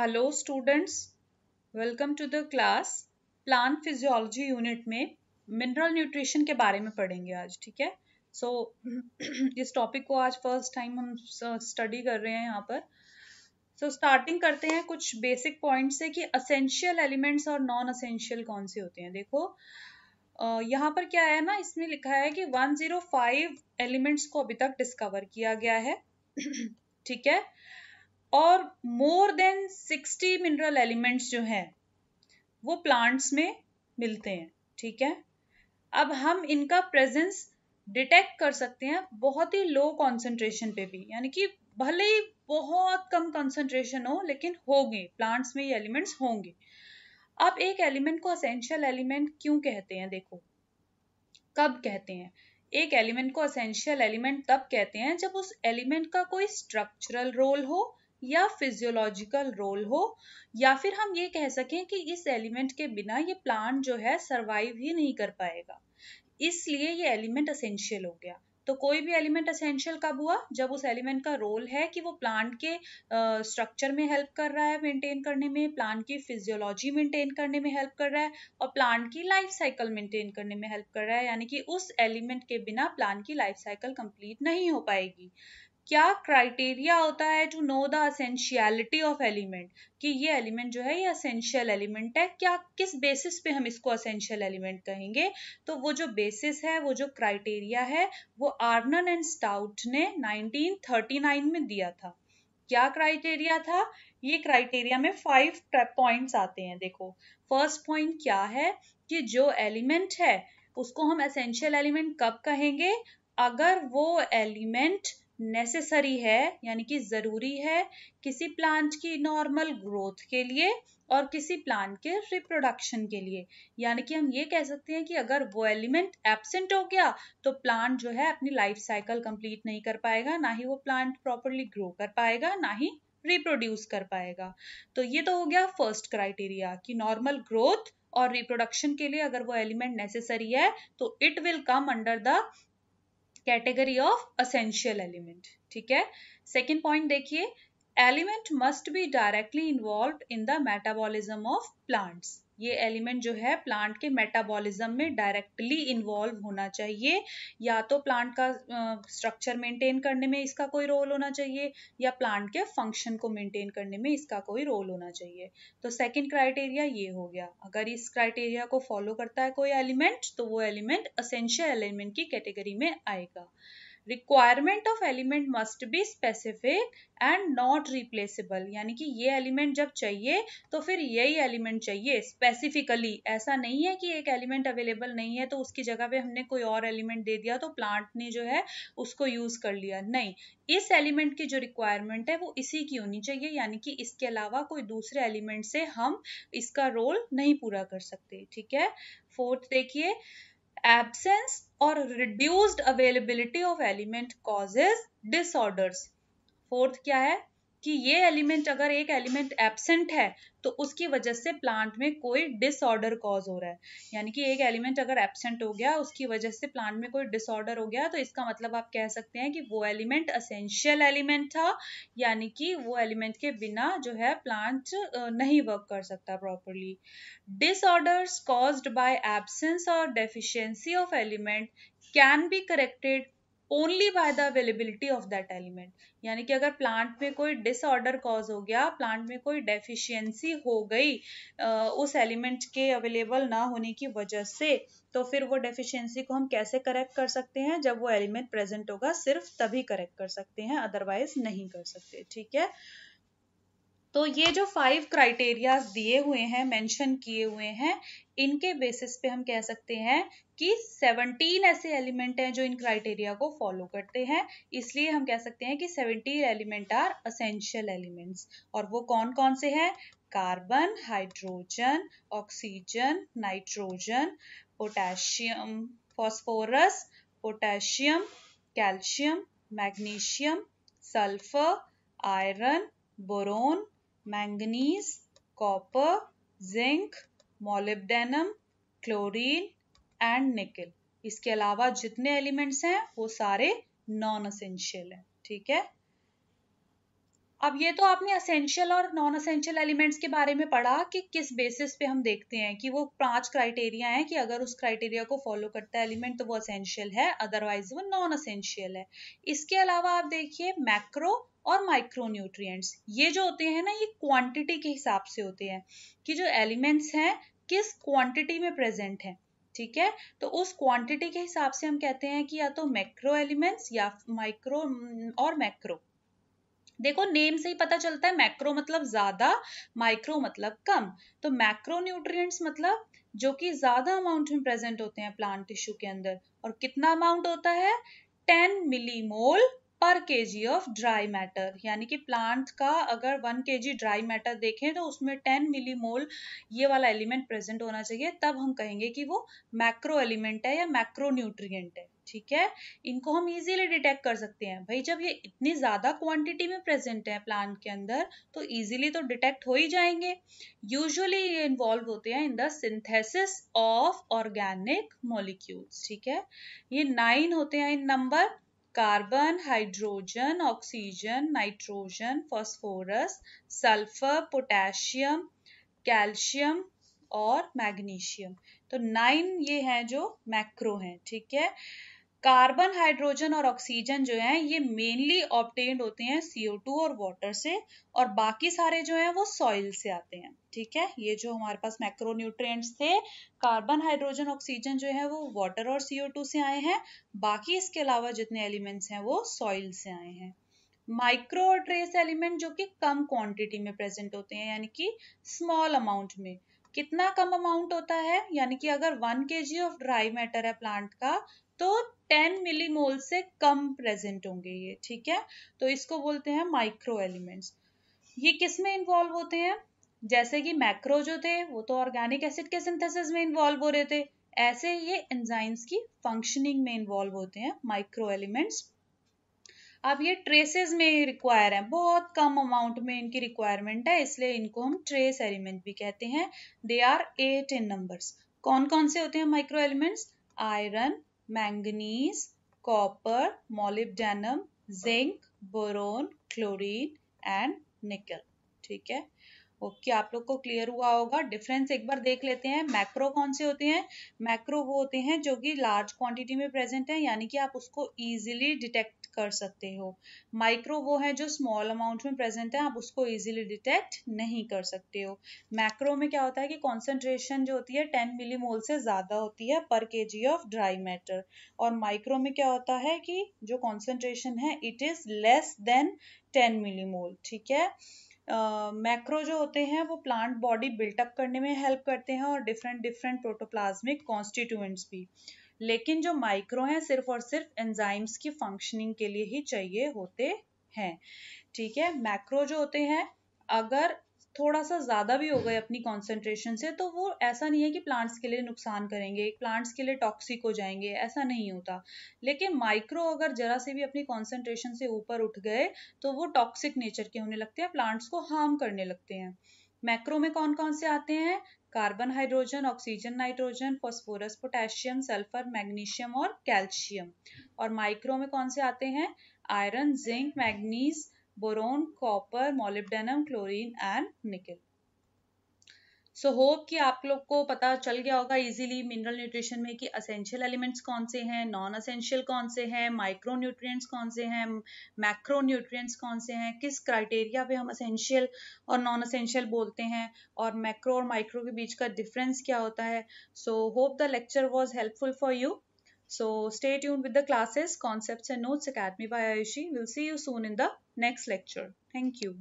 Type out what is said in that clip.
hello students welcome to the class plant physiology unit में mineral nutrition के बारे में पढ़ेंगे आज ठीक है सो so, इस टॉपिक को आज फर्स्ट टाइम हम स्टडी कर रहे हैं यहाँ पर सो so, स्टार्टिंग करते हैं कुछ बेसिक पॉइंट्स से कि असेंशियल एलिमेंट्स और नॉन असेंशियल कौन से होते हैं देखो यहाँ पर क्या है ना इसमें लिखा है कि 105 एलिमेंट्स को अभी तक डिस्कवर किया गया है ठीक है और more than sixty mineral elements जो हैं वो प्लांट्स में मिलते हैं ठीक है अब हम इनका प्रेजेंस डिटेक्ट कर सकते हैं बहुत ही लो कॉन्सेंट्रेशन पे भी यानी कि भले ही बहुत कम कॉन्सेंट्रेशन हो लेकिन होंगे प्लांट्स में ये एलिमेंट्स होंगे अब एक एलिमेंट को असेंशियल एलिमेंट क्यों कहते हैं देखो कब कहते हैं एक एलिमेंट को असेंशियल एलिमेंट तब कहते हैं जब उस एलिमेंट का कोई स्ट्रक्चरल रोल हो या फिजियोलॉजिकल रोल हो या फिर हम ये कह सकें कि इस एलिमेंट के बिना ये प्लांट जो है सरवाइव ही नहीं कर पाएगा इसलिए ये एलिमेंट असेंशियल हो गया तो कोई भी एलिमेंट असेंशियल कब हुआ जब उस एलिमेंट का रोल है कि वो प्लांट के स्ट्रक्चर में हेल्प कर रहा है मेंटेन करने में प्लांट की फिजियोलॉजी मेंटेन करने में हेल्प कर रहा है और प्लांट की लाइफ साइकिल मेंटेन करने में हेल्प कर रहा है यानी कि उस एलिमेंट के बिना प्लांट की लाइफ साइकिल कंप्लीट नहीं हो पाएगी क्या क्राइटेरिया होता है to know the essentiality of element कि ये एलिमेंट जो है ये असेंशियल एलिमेंट है क्या किस बेसिस पे हम इसको असेंशियल एलिमेंट कहेंगे तो वो जो बेसिस है वो जो क्राइटेरिया है वो आर्नन एंड स्टाउट ने 1939 में दिया था क्या क्राइटेरिया था ये क्राइटेरिया में फाइव पॉइंट्स आते हैं देखो फर्स्ट पॉइंट क्या है कि जो एलिमेंट है उसको हम असेंशियल एलिमेंट कब कहेंगे अगर वो एलिमेंट नेसेसरी है यानी कि ज़रूरी है किसी प्लांट की नॉर्मल ग्रोथ के लिए और किसी प्लांट के रिप्रोडक्शन के लिए यानी कि हम ये कह सकते हैं कि अगर वो एलिमेंट एबसेंट हो गया तो प्लांट जो है अपनी लाइफ साइकिल कंप्लीट नहीं कर पाएगा ना ही वो प्लांट प्रॉपरली ग्रो कर पाएगा ना ही रिप्रोड्यूस कर पाएगा तो ये तो हो गया फर्स्ट क्राइटेरिया कि नॉर्मल ग्रोथ और रिप्रोडक्शन के लिए अगर वो एलिमेंट नेसेसरी है तो it will come under the category of essential element ठीक है सेकेंड पॉइंट देखिए element must be directly involve in the metabolism of plants ये एलिमेंट जो है प्लांट के मेटाबॉलिज्म में डायरेक्टली इन्वॉल्व होना चाहिए या तो प्लांट का स्ट्रक्चर uh, मेंटेन करने में इसका कोई रोल होना चाहिए या प्लांट के फंक्शन को मेंटेन करने में इसका कोई रोल होना चाहिए तो सेकंड क्राइटेरिया ये हो गया अगर इस क्राइटेरिया को फॉलो करता है कोई एलिमेंट तो वो एलिमेंट असेंशियल एलिमेंट की कैटेगरी में आएगा requirement of element must be specific and not replaceable यानी कि ये एलिमेंट जब चाहिए तो फिर यही एलिमेंट चाहिए स्पेसिफिकली ऐसा नहीं है कि एक एलिमेंट अवेलेबल नहीं है तो उसकी जगह पे हमने कोई और एलिमेंट दे दिया तो प्लांट ने जो है उसको यूज कर लिया नहीं इस एलिमेंट की जो रिक्वायरमेंट है वो इसी की होनी चाहिए यानी कि इसके अलावा कोई दूसरे एलिमेंट से हम इसका रोल नहीं पूरा कर सकते ठीक है फोर्थ देखिए एबसेंस और reduced availability of element causes disorders fourth क्या है कि ये एलिमेंट अगर एक एलिमेंट एबसेंट है तो उसकी वजह से प्लांट में कोई डिसऑर्डर कॉज हो रहा है यानी कि एक एलिमेंट अगर एबसेंट हो गया उसकी वजह से प्लांट में कोई डिसऑर्डर हो गया तो इसका मतलब आप कह सकते हैं कि वो एलिमेंट असेंशियल एलिमेंट था यानी कि वो एलिमेंट के बिना जो है प्लांट नहीं वर्क कर सकता properly disorders caused by absence और deficiency of element can be corrected only by the availability of that element यानी कि अगर प्लांट में कोई डिसऑर्डर कॉज हो गया प्लांट में कोई डेफिशिएंसी हो गई उस एलिमेंट के अवेलेबल ना होने की वजह से तो फिर वो डेफिशिएंसी को हम कैसे करेक्ट कर सकते हैं जब वो एलिमेंट प्रेजेंट होगा सिर्फ तभी करेक्ट कर सकते हैं अदरवाइज नहीं कर सकते ठीक है तो ये जो फाइव क्राइटेरियाज दिए हुए हैं मेंशन किए हुए हैं इनके बेसिस पे हम कह सकते हैं कि 17 ऐसे एलिमेंट हैं जो इन क्राइटेरिया को फॉलो करते हैं इसलिए हम कह सकते हैं कि 17 एलिमेंट आर असेंशियल एलिमेंट्स और वो कौन कौन से हैं carbon hydrogen oxygen nitrogen potassium phosphorus potassium calcium magnesium sulphur iron boron manganese copper zinc molybdenum chlorine and nickel इसके अलावा जितने एलिमेंट्स हैं वो सारे नॉन असेंशियल हैं ठीक है अब ये तो आपने असेंशियल और नॉन असेंशियल एलिमेंट्स के बारे में पढ़ा कि किस बेसिस पे हम देखते हैं कि वो पांच क्राइटेरिया हैं कि अगर उस क्राइटेरिया को फॉलो करता है एलिमेंट तो वो असेंशियल है अदरवाइज वो नॉन असेंशियल है इसके अलावा आप देखिए मैक्रो और माइक्रोन्यूट्रिएंट्स ये जो होते हैं ना ये क्वांटिटी के हिसाब से होते हैं कि जो एलिमेंट्स हैं किस क्वांटिटी में प्रेजेंट है ठीक है तो उस क्वांटिटी के हिसाब से हम कहते हैं कि या तो मैक्रो एलिमेंट्स या माइक्रो और मैक्रो देखो नेम से ही पता चलता है मैक्रो मतलब ज्यादा माइक्रो मतलब कम तो मैक्रो न्यूट्रिएंट्स मतलब जो कि ज्यादा अमाउंट में प्रेजेंट होते हैं प्लांट टिश्यू के अंदर और कितना अमाउंट होता है 10 मिलीमोल पर के ऑफ ड्राई मैटर यानी कि प्लांट का अगर वन के ड्राई मैटर देखें तो उसमें टेन मिलीमोल ये वाला एलिमेंट प्रेजेंट होना चाहिए तब हम कहेंगे कि वो मैक्रो एलिमेंट है या मैक्रो न्यूट्रियट है ठीक है इनको हम इजीली डिटेक्ट कर सकते हैं भाई जब ये इतनी ज़्यादा क्वांटिटी में प्रेजेंट है प्लांट के अंदर तो इजीली तो डिटेक्ट हो ही जाएंगे यूजुअली ये इन्वॉल्व होते हैं in the synthesis of organic molecules ठीक है ये नाइन होते हैं in number carbon hydrogen oxygen nitrogen phosphorus sulphur potassium calcium और मैग्नीशियम तो नाइन ये हैं जो मैक्रो हैं ठीक है कार्बन हाइड्रोजन और ऑक्सीजन जो है ये मेनली ऑप्टेंड होते हैं सीओ टू और वाटर से और बाकी सारे जो है वो सॉइल से आते हैं ठीक है ये जो हमारे पास मैक्रोन्यूट्रिएंट्स थे कार्बन हाइड्रोजन ऑक्सीजन जो है वो वाटर और सीओ टू से आए हैं बाकी इसके अलावा जितने एलिमेंट्स हैं वो सॉइल से आए हैं माइक्रो और ट्रेस एलिमेंट जो कि कम क्वांटिटी में प्रेजेंट होते हैं यानी कि स्मॉल अमाउंट में कितना कम अमाउंट होता है यानी कि अगर one K G of dry matter है प्लांट का तो 10 मिलीमोल से कम प्रेजेंट होंगे ये ठीक है तो इसको बोलते हैं माइक्रो एलिमेंट्स ये किस में इन्वॉल्व होते हैं जैसे कि मैक्रो जो थे वो तो ऑर्गेनिक एसिड के सिंथेसिस में इन्वॉल्व हो रहे थे ऐसे ये एंजाइम्स की फंक्शनिंग में इन्वॉल्व होते हैं माइक्रो एलिमेंट्स अब ये ट्रेसेस में रिक्वायर है बहुत कम अमाउंट में इनकी रिक्वायरमेंट है इसलिए इनको हम ट्रेस एलिमेंट भी कहते हैं they are eight in numbers कौन कौन से होते हैं micro elements iron manganese, copper, molybdenum, zinc boron chlorine and nickel ठीक है ओके आप लोग को क्लियर हुआ होगा डिफरेंस एक बार देख लेते हैं मैक्रो कौन से होते हैं मैक्रो वो होते हैं जो कि लार्ज क्वांटिटी में प्रेजेंट है यानी कि आप उसको इजीली डिटेक्ट कर सकते हो माइक्रो वो है जो स्मॉल अमाउंट में प्रेजेंट है आप उसको इजीली डिटेक्ट नहीं कर सकते हो मैक्रो में क्या होता है कि कॉन्सेंट्रेशन जो होती है टेन मिलीमोल से ज़्यादा होती है पर K G of dry matter और माइक्रो में क्या होता है कि जो कॉन्सेंट्रेशन है it is less than ten millimole ठीक है मैक्रो uh, जो होते हैं वो प्लांट बॉडी बिल्टअप करने में हेल्प करते हैं और डिफरेंट डिफरेंट प्रोटोप्लाज्मिक कॉन्स्टिट्यूएंट्स भी लेकिन जो माइक्रो हैं सिर्फ और सिर्फ एंजाइम्स की फंक्शनिंग के लिए ही चाहिए होते हैं ठीक है मैक्रो जो होते हैं अगर थोड़ा सा ज़्यादा भी हो गए अपनी कॉन्सेंट्रेशन से तो वो ऐसा नहीं है कि प्लांट्स के लिए नुकसान करेंगे प्लांट्स के लिए टॉक्सिक हो जाएंगे ऐसा नहीं होता लेकिन माइक्रो अगर जरा से भी अपनी कॉन्सेंट्रेशन से ऊपर उठ गए तो वो टॉक्सिक नेचर के होने लगते हैं प्लांट्स को हार्म करने लगते हैं मैक्रो में कौन कौन से आते हैं carbon hydrogen oxygen nitrogen phosphorus potassium sulphur magnesium और कैल्शियम और माइक्रो में कौन से आते हैं iron zinc manganese boron copper molybdenum chlorine and nickel so so, hope कि आप लोग को पता चल गया होगा इजीली मिनरल न्यूट्रिशन में कि असेंशियल एलिमेंट्स कौन से हैं नॉन असेंशियल कौन से हैं माइक्रो न्यूट्रिएंट्स कौन से हैं मैक्रो न्यूट्रिएंट्स कौन से हैं किस क्राइटेरिया पे हम असेंशियल और नॉन असेंशियल बोलते हैं और मैक्रो और माइक्रो के बीच का डिफरेंस क्या होता है so hope the lecture was helpful for you so stay tune with the classes concept and notes academy by Ayushi will see you soon in the next lecture thank you